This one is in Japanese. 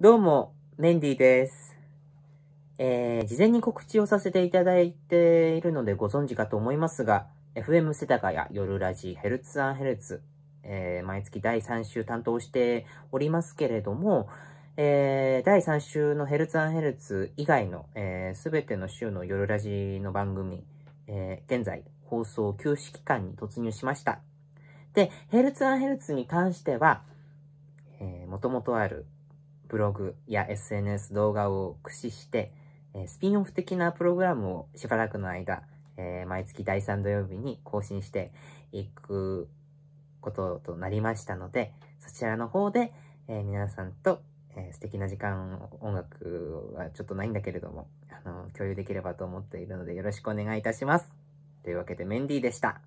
どうも、メンディーです。えー、事前に告知をさせていただいているのでご存知かと思いますが、FM 世田谷夜ラジヘルツアンヘルツ、えー、毎月第3週担当しておりますけれども、えー、第3週のヘルツアンヘルツ以外の、えー、ての週の夜ラジの番組、えー、現在放送休止期間に突入しました。で、ヘルツアンヘルツに関しては、えー、元々あるブログや SNS 動画を駆使して、えスピンオフ的なプログラムをしばらくの間、え毎月第3土曜日に更新していくこととなりましたので、そちらの方で、え皆さんと、え素敵な時間、音楽はちょっとないんだけれども、あの、共有できればと思っているのでよろしくお願いいたします。というわけで、メンディーでした。